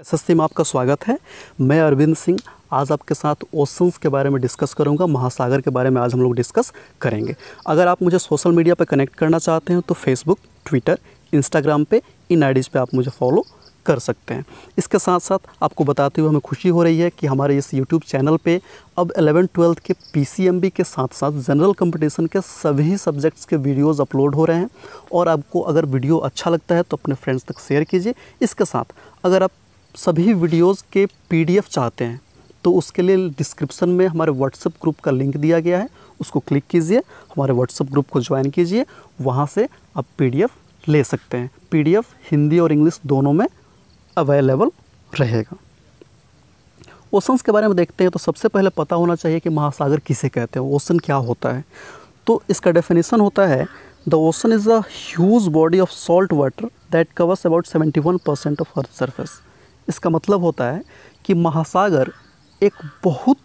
SSC में आपका स्वागत है मैं अरविंद सिंह आज आपके साथ ओशंस के बारे में डिस्कस करूंगा महासागर के बारे में आज हम लोग डिस्कस करेंगे अगर आप मुझे सोशल मीडिया पर कनेक्ट करना चाहते हैं तो फेसबुक ट्विटर इंस्टाग्राम पे इन आईडीज़ पे आप मुझे फॉलो कर सकते हैं इसके साथ साथ आपको बताते हुए हमें खुशी हो रही है कि हमारे इस यूट्यूब चैनल पर अब एलेवन ट्वेल्थ के पी के साथ साथ जनरल कंपटीशन के सभी सब्जेक्ट्स के वीडियोज़ अपलोड हो रहे हैं और आपको अगर वीडियो अच्छा लगता है तो अपने फ्रेंड्स तक शेयर कीजिए इसके साथ अगर आप सभी वीडियोस के पीडीएफ चाहते हैं तो उसके लिए डिस्क्रिप्शन में हमारे व्हाट्सएप ग्रुप का लिंक दिया गया है उसको क्लिक कीजिए हमारे व्हाट्सएप ग्रुप को ज्वाइन कीजिए वहाँ से आप पीडीएफ ले सकते हैं पीडीएफ हिंदी और इंग्लिश दोनों में अवेलेबल रहेगा ओशंस के बारे में देखते हैं तो सबसे पहले पता होना चाहिए कि महासागर किसे कहते हैं ओशन क्या होता है तो इसका डेफिनेशन होता है the ocean is a huge body of salt water that covers about 71 percent of earth surface इसका मतलब होता है कि महासागर एक बहुत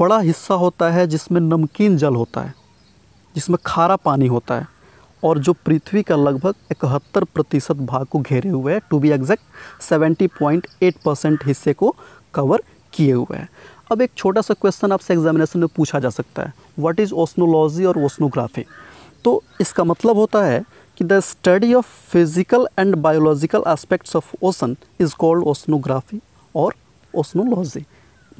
बड़ा हिस्सा होता है जिसमें नमकीन जल होता है जिसमें खारा पानी होता है और जो पृथ्वी का लगभग इकहत्तर प्रतिशत भाग को घेरे हुए है to be exact seventy point eight percent हिस्से को कवर किए हुए हैं अब एक छोटा सा क्वेश्चन आपसे एग्जामिनेशन में पूछा जा सकता है व्हाट इज़ ओस्नोलॉजी और ओस्नोग्राफी तो इसका मतलब होता है कि the study of physical and biological aspects of ocean is called oceanography और ओसनोलॉजी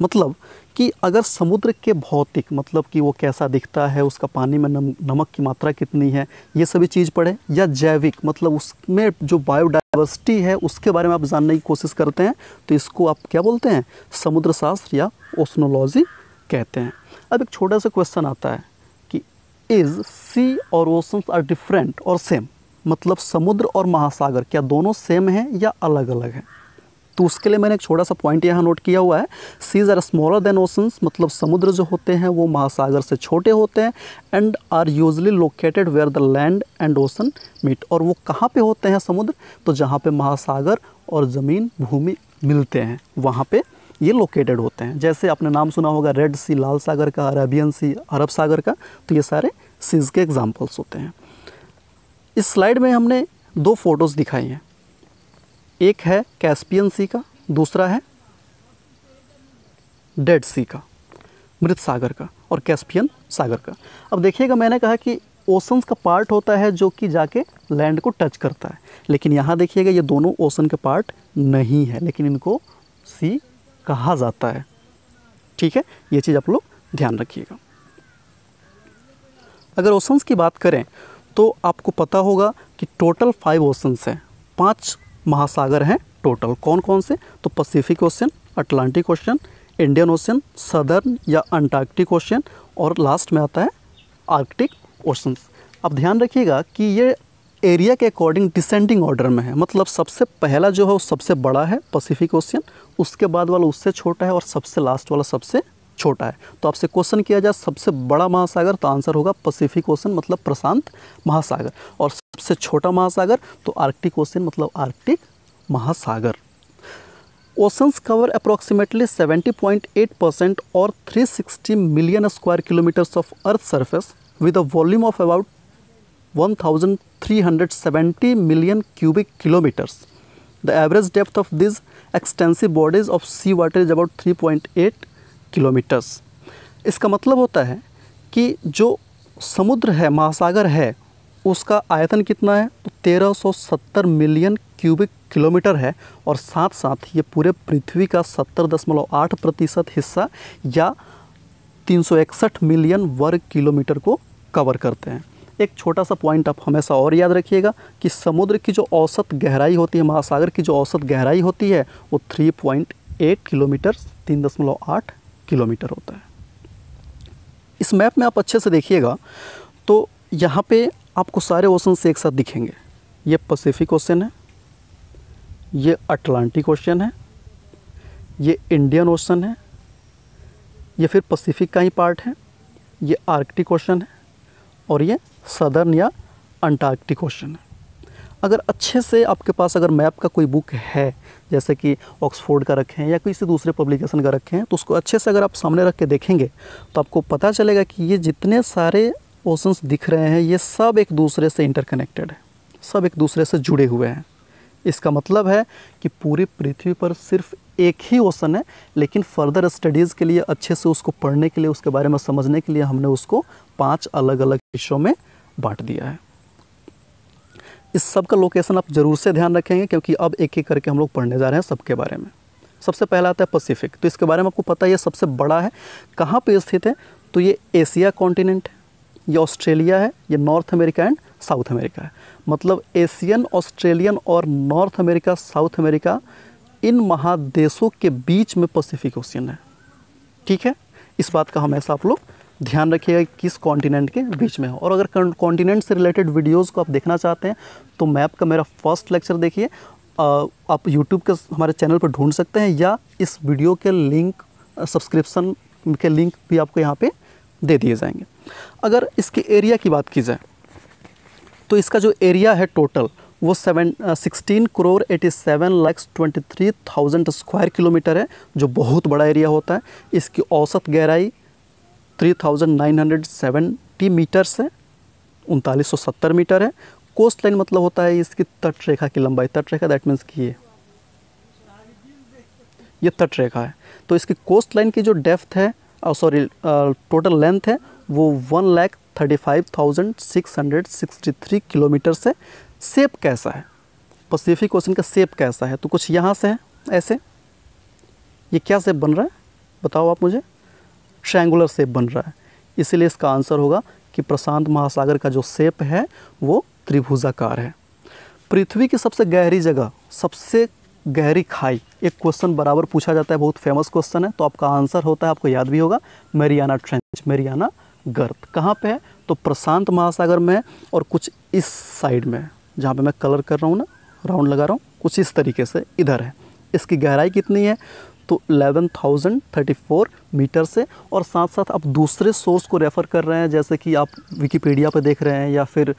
मतलब कि अगर समुद्र के भौतिक मतलब कि वो कैसा दिखता है उसका पानी में नम, नमक की मात्रा कितनी है ये सभी चीज़ पढ़ें या जैविक मतलब उसमें जो बायोडाइवर्सिटी है उसके बारे में आप जानने की कोशिश करते हैं तो इसको आप क्या बोलते हैं समुद्र शास्त्र या ओसनोलॉजी कहते हैं अब एक छोटा सा क्वेश्चन आता है इज सी और ओशंस आर डिफरेंट और सेम मतलब समुद्र और महासागर क्या दोनों सेम हैं या अलग अलग हैं तो उसके लिए मैंने एक छोटा सा पॉइंट यहाँ नोट किया हुआ है seas are smaller than oceans मतलब समुद्र जो होते हैं वो महासागर से छोटे होते हैं and are usually located where the land and ocean meet और वो कहाँ पे होते हैं समुद्र तो जहाँ पे महासागर और ज़मीन भूमि मिलते हैं वहाँ पे ये लोकेटेड होते हैं जैसे आपने नाम सुना होगा रेड सी लाल सागर का अरेबियन सी अरब सागर का तो ये सारे सीज के एग्ज़ाम्पल्स होते हैं इस स्लाइड में हमने दो फ़ोटोज़ दिखाई हैं एक है कैस्पियन सी का दूसरा है डेड सी का मृत सागर का और कैस्पियन सागर का अब देखिएगा मैंने कहा कि ओसन्स का पार्ट होता है जो कि जाके लैंड को टच करता है लेकिन यहाँ देखिएगा ये दोनों ओसन के पार्ट नहीं है लेकिन इनको सी कहा जाता है ठीक है ये चीज़ आप लोग ध्यान रखिएगा अगर ओशंस की बात करें तो आपको पता होगा कि टोटल फाइव ओशंस हैं पांच महासागर हैं टोटल कौन कौन से तो Pacific Ocean Atlantic Ocean Indian Ocean Southern या अंटार्कटिक ओशन और लास्ट में आता है आर्कटिक ओशंस अब ध्यान रखिएगा कि ये एरिया के अकॉर्डिंग डिसेंडिंग ऑर्डर में है मतलब सबसे पहला जो है वो सबसे बड़ा है पैसिफिक ओशियन उसके बाद वाला उससे छोटा है और सबसे लास्ट वाला सबसे छोटा है तो आपसे क्वेश्चन किया जाए सबसे बड़ा महासागर तो आंसर होगा पैसिफिक ओशन मतलब प्रशांत महासागर और सबसे छोटा महासागर तो आर्कटिक ओशन मतलब आर्कटिक महासागर ओशंस कवर अप्रॉक्सीमेटली 70.8 परसेंट और 360 million square kilometres of earth surface with a volume of about 1370 kilometres the average The of this extensive bodies of sea water is about three point 3.8 kilometres इसका मतलब होता है कि जो समुद्र है महासागर है उसका आयतन कितना है तो 1370 मिलियन क्यूबिक किलोमीटर है और साथ साथ ये पूरे पृथ्वी का 70.8 प्रतिशत हिस्सा या 361 मिलियन वर्ग किलोमीटर को कवर करते हैं एक छोटा सा पॉइंट आप हमेशा और याद रखिएगा कि समुद्र की जो औसत गहराई होती है महासागर की जो औसत गहराई होती है वो 3.8 किलोमीटर आठ किलोमीटर होता है इस मैप में आप अच्छे से देखिएगा तो यहाँ पे आपको सारे ओशन से एक साथ दिखेंगे ये पैसिफिक ओशन है ये अटलांटिक ओशन है ये इंडियन ओशन है ये फिर पैसिफिक का ही पार्ट है ये आर्कटिक ओशन है और ये सदर्न या अंटार्कटिक ओशन है अगर अच्छे से आपके पास अगर मैप का कोई बुक है जैसे कि ऑक्सफोर्ड का रखें या किसी दूसरे पब्लिकेशन का रखें तो उसको अच्छे से अगर आप सामने रख के देखेंगे तो आपको पता चलेगा कि ये जितने सारे ओशंस दिख रहे हैं ये सब एक दूसरे से इंटरकनेक्टेड है सब एक दूसरे से जुड़े हुए हैं इसका मतलब है कि पूरी पृथ्वी पर सिर्फ एक ही ओसन है लेकिन फर्दर स्टडीज़ के लिए अच्छे से उसको पढ़ने के लिए उसके बारे में समझने के लिए हमने उसको पांच अलग अलग हिस्सों में बांट दिया है इस सब का लोकेशन आप ज़रूर से ध्यान रखेंगे क्योंकि अब एक एक करके हम लोग पढ़ने जा रहे हैं सबके बारे में सबसे पहला आता है पैसिफिक तो इसके बारे में आपको पता है ये सबसे बड़ा है कहाँ पे स्थित है तो ये एशिया कॉन्टिनेंट है ये ऑस्ट्रेलिया है ये North America and South America है मतलब एशियन ऑस्ट्रेलियन और नॉर्थ अमेरिका साउथ अमेरिका इन महादेशों के बीच में पैसिफिक ओशियन है ठीक है इस बात का हमेशा आप लोग ध्यान रखिएगा किस कॉन्टिनेंट के बीच में हो और अगर कॉन्टिनेंट से रिलेटेड वीडियोस को आप देखना चाहते हैं तो मैप का मेरा फर्स्ट लेक्चर देखिए आप यूट्यूब के हमारे चैनल पर ढूंढ सकते हैं या इस वीडियो के लिंक सब्सक्रिप्सन के लिंक भी आपको यहाँ पर दे दिए जाएंगे अगर इसके एरिया की बात की जाए तो इसका जो एरिया है टोटल वो seven sixteen crore eighty seven lakhs twenty three thousand square kilometre है जो बहुत बड़ा एरिया होता है इसकी औसत गहराई 3,970 मीटर से उनतालीस मीटर है कोस्ट लाइन मतलब होता है इसकी तट रेखा की लंबाई तट रेखा दैट मीन्स की ये ये तट रेखा है तो इसकी कोस्ट लाइन की जो डेफ्थ है सॉरी टोटल लेंथ है वो one lakh thirty five thousand six hundred sixty three kilometre से सेप कैसा है पसिफिक ओशन का सेप कैसा है तो कुछ यहाँ से है ऐसे ये क्या सेप बन रहा है बताओ आप मुझे ट्रैंगुलर शेप बन रहा है इसलिए इसका आंसर होगा कि प्रशांत महासागर का जो शेप है वो त्रिभुजाकार है पृथ्वी की सबसे गहरी जगह सबसे गहरी खाई एक क्वेश्चन बराबर पूछा जाता है बहुत फेमस क्वेश्चन है तो आपका आंसर होता है आपको याद भी होगा मेरियाना ट्रेंच मेरियाना गर्त कहाँ पे है तो प्रशांत महासागर में और कुछ इस साइड में जहाँ पे मैं कलर कर रहा हूँ ना राउंड लगा रहा हूँ कुछ इस तरीके से इधर है इसकी गहराई कितनी है तो 11,034 मीटर से और साथ साथ आप दूसरे सोर्स को रेफ़र कर रहे हैं जैसे कि आप विकीपीडिया पे देख रहे हैं या फिर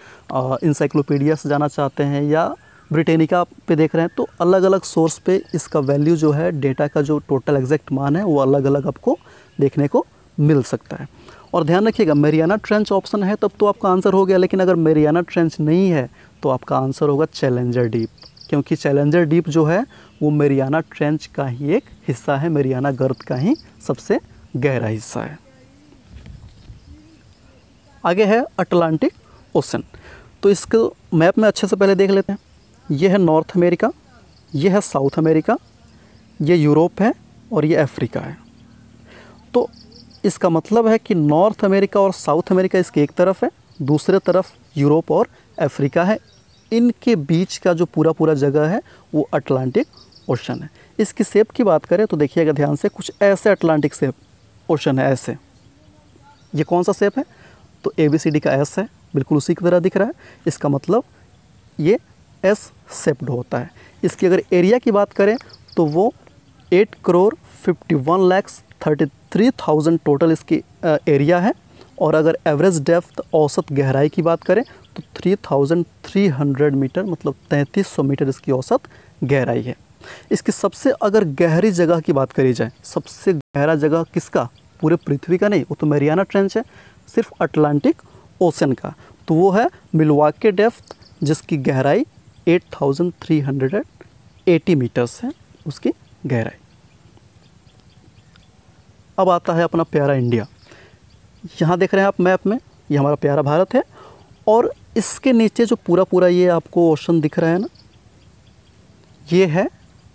इंसाइक्लोपीडिया से जाना चाहते हैं या ब्रिटेनिका पे देख रहे हैं तो अलग अलग सोर्स पे इसका वैल्यू जो है डेटा का जो टोटल एग्जैक्ट मान है वो अलग अलग आपको देखने को मिल सकता है और ध्यान रखिएगा मेरियाना ट्रेंच ऑप्शन है तब तो आपका आंसर हो गया लेकिन अगर मेरियाना ट्रेंच नहीं है तो आपका आंसर होगा चैलेंजर डीप क्योंकि चैलेंजर डीप जो है वो मेरियाना ट्रेंच का ही एक हिस्सा है मेरियाना गर्द का ही सबसे गहरा हिस्सा है आगे है अटलांटिक ओशन तो इसको मैप में अच्छे से पहले देख लेते हैं यह है नॉर्थ अमेरिका यह है साउथ अमेरिका ये यूरोप है और ये अफ्रीका है तो इसका मतलब है कि नॉर्थ अमेरिका और साउथ अमेरिका इसके एक तरफ है दूसरे तरफ यूरोप और अफ्रीका है इनके बीच का जो पूरा पूरा जगह है वो अटलांटिक ओशन है इसकी सेप की बात करें तो देखिएगा ध्यान से कुछ ऐसे अटलांटिक सेप ओशन है ऐसे ये कौन सा सेप है तो ए बी सी डी का एस है बिल्कुल उसी की तरह दिख रहा है इसका मतलब ये एस सेप्ड होता है इसकी अगर एरिया की बात करें तो वो eight crore fifty one lakhs thirty three thousand total इसकी एरिया है और अगर एवरेज डेप्थ औसत गहराई की बात करें तो 3,300 मीटर मतलब 3300 मीटर इसकी औसत गहराई है इसकी सबसे अगर गहरी जगह की बात करी जाए सबसे गहरा जगह किसका पूरे पृथ्वी का नहीं वो तो मेरियाना ट्रेंच है सिर्फ अटलांटिक ओशन का तो वो है मिलवाके डेफ्थ जिसकी गहराई 8,380 मीटर्स है उसकी गहराई अब आता है अपना प्यारा इंडिया यहाँ देख रहे हैं आप मैप में ये हमारा प्यारा भारत है और इसके नीचे जो पूरा पूरा ये आपको ओशन दिख रहा है ना ये है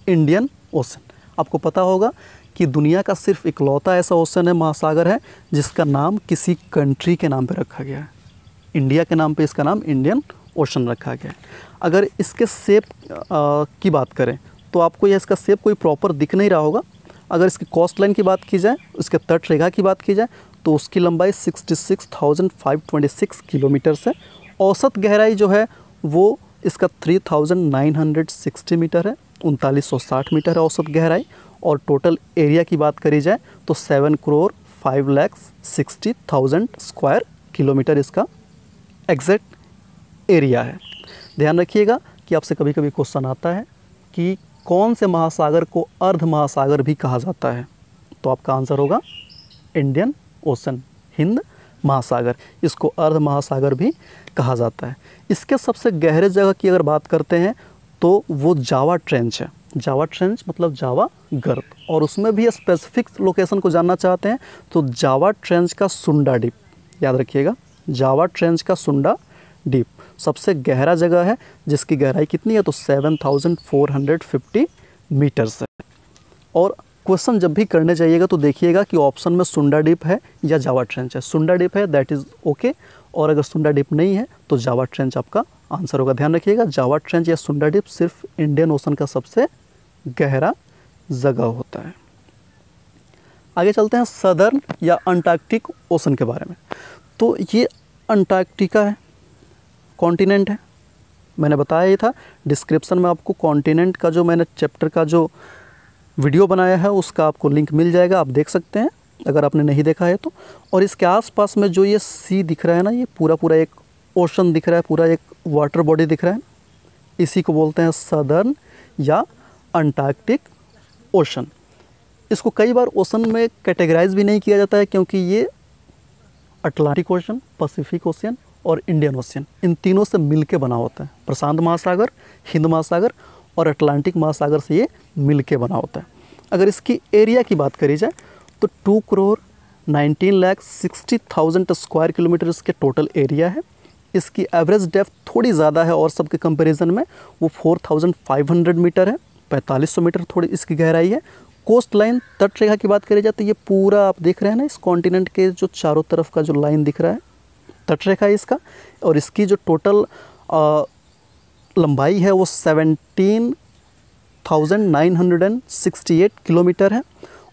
इंडियन ओशन आपको पता होगा कि दुनिया का सिर्फ इकलौता ऐसा ओशन है महासागर है जिसका नाम किसी कंट्री के नाम पे रखा गया है इंडिया के नाम पे इसका नाम इंडियन ओशन रखा गया है अगर इसके सेप आ, की बात करें तो आपको यह इसका सेप कोई प्रॉपर दिख नहीं रहा होगा अगर इसकी कॉस्ट लाइन की बात की जाए उसके तट रेखा की बात की जाए तो उसकी लंबाई 66,526 किलोमीटर है औसत गहराई जो है वो इसका 3960 मीटर है उनतालीस मीटर है औसत गहराई और टोटल एरिया की बात करी जाए तो seven crore five lakhs sixty thousand square kilometre इसका एग्जैक्ट एरिया है ध्यान रखिएगा कि आपसे कभी कभी क्वेश्चन आता है कि कौन से महासागर को अर्ध महासागर भी कहा जाता है तो आपका आंसर होगा इंडियन ओशन हिंद महासागर इसको अर्ध महासागर भी कहा जाता है इसके सबसे गहरे जगह की अगर बात करते हैं तो वो जावा ट्रेंच है जावा ट्रेंच मतलब जावा गर्त और उसमें भी स्पेसिफिक लोकेशन को जानना चाहते हैं तो जावा ट्रेंच का सुंडा डीप याद रखिएगा जावा ट्रेंच का सुंडा डीप सबसे गहरा जगह है जिसकी गहराई कितनी है तो 7450 मीटर्स है और क्वेश्चन जब भी करने जाइएगा तो देखिएगा कि ऑप्शन में सुंडा डिप है या जावा ट्रेंच है सुंडा डिप है दैट इज़ ओके और अगर सुंडा डिप नहीं है तो जावा ट्रेंच आपका आंसर होगा ध्यान रखिएगा जावा ट्रेंच या सुंडा डिप सिर्फ इंडियन ओशन का सबसे गहरा जगह होता है आगे चलते हैं सदर्न या अंटार्कटिक ओशन के बारे में तो ये अंटार्कटिका है कॉन्टिनेंट है मैंने बताया ही था डिस्क्रिप्शन में आपको कॉन्टिनेंट का जो मैंने चैप्टर का जो वीडियो बनाया है उसका आपको लिंक मिल जाएगा आप देख सकते हैं अगर आपने नहीं देखा है तो और इसके आसपास में जो ये सी दिख रहा है ना ये पूरा पूरा एक ओशन दिख रहा है पूरा एक वाटर बॉडी दिख रहा है इसी को बोलते हैं सदर्न या अंटार्कटिक ओशन इसको कई बार ओशन में कैटेगराइज भी नहीं किया जाता है क्योंकि ये अटलांटिक ओशन पैसिफिक ओशियन और इंडियन ओशियन इन तीनों से मिलके बना होता है प्रशांत महासागर हिंद महासागर और अटलांटिक महासागर से ये मिल के बना होता है अगर इसकी एरिया की बात करी जाए तो two crore nineteen lakh sixty thousand square kilometre इसके टोटल एरिया है इसकी एवरेज डेप्थ थोड़ी ज़्यादा है और सबके कंपैरिजन में वो four thousand five hundred metre है पैंतालीस सौ मीटर थोड़ी इसकी गहराई है कोस्ट लाइन तट रेखा की बात करी जाए तो ये पूरा आप देख रहे हैं ना इस कॉन्टिनेंट के जो चारों तरफ का जो लाइन दिख रहा है तट रेखा है इसका और इसकी जो टोटल लंबाई है वो 17,968 किलोमीटर है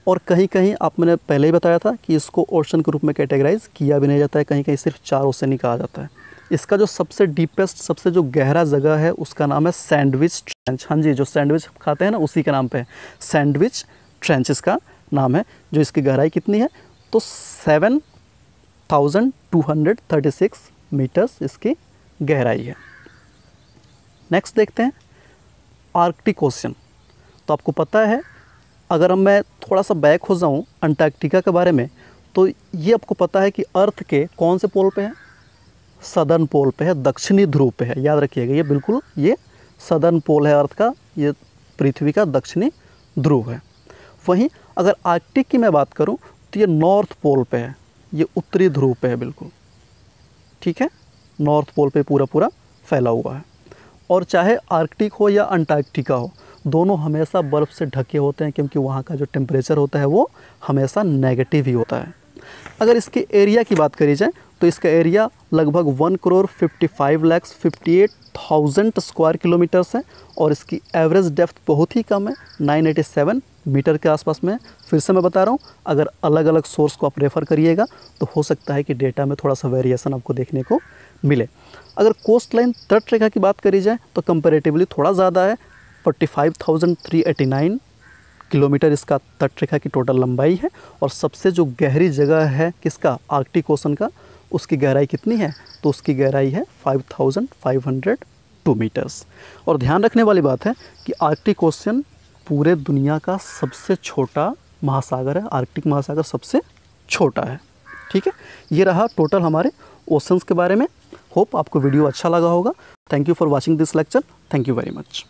और कहीं कहीं आप मैंने पहले ही बताया था कि इसको ओशन के रूप में कैटेगराइज किया भी नहीं जाता है कहीं कहीं सिर्फ चार ओशन ही कहा जाता है इसका जो सबसे डीपेस्ट सबसे जो गहरा जगह है उसका नाम है सैंडविच ट्रेंच हाँ जी जो सैंडविच खाते हैं ना उसी के नाम पे सैंडविच ट्रेंच इसका नाम है जो इसकी गहराई कितनी है तो seven thousand two hundred thirty six metres इसकी गहराई है नेक्स्ट देखते हैं आर्कटिक ओशन तो आपको पता है अगर हम मैं थोड़ा सा बैक हो जाऊँ अंटार्कटिका के बारे में तो ये आपको पता है कि अर्थ के कौन से पोल पे है सदर्न पोल पे है दक्षिणी ध्रुव पे है याद रखिएगा ये बिल्कुल ये सदर्न पोल है अर्थ का ये पृथ्वी का दक्षिणी ध्रुव है वहीं अगर आर्कटिक की मैं बात करूँ तो ये नॉर्थ पोल पर है ये उत्तरी ध्रुव पर है बिल्कुल ठीक है नॉर्थ पोल पर पूरा पूरा फैला हुआ है और चाहे आर्कटिक हो या अंटार्कटिका हो दोनों हमेशा बर्फ़ से ढके होते हैं क्योंकि वहाँ का जो टेम्परेचर होता है वो हमेशा नेगेटिव ही होता है अगर इसके एरिया की बात करी जाए तो इसका एरिया लगभग one crore fifty five lakhs fifty eight thousand square kilometres है और इसकी एवरेज डेप्थ बहुत ही कम है नाइन एटी सेवन मीटर के आसपास में फिर से मैं बता रहा हूँ अगर अलग अलग सोर्स को आप रेफ़र करिएगा तो हो सकता है कि डेटा में थोड़ा सा वेरिएशन आपको देखने को मिले अगर कोस्ट लाइन तट रेखा की बात करी जाए तो कंपेरेटिवली थोड़ा ज़्यादा है 45,389 किलोमीटर इसका तट रेखा की टोटल लंबाई है और सबसे जो गहरी जगह है किसका आर्कटिक ओशन का उसकी गहराई कितनी है तो उसकी गहराई है 5,502 मीटर्स और ध्यान रखने वाली बात है कि आर्कटिक ओशन पूरे दुनिया का सबसे छोटा महासागर है आर्कटिक महासागर सबसे छोटा है ठीक है ये रहा टोटल हमारे ओशंस के बारे में होप आपको वीडियो अच्छा लगा होगा thank you for watching this lecture thank you very much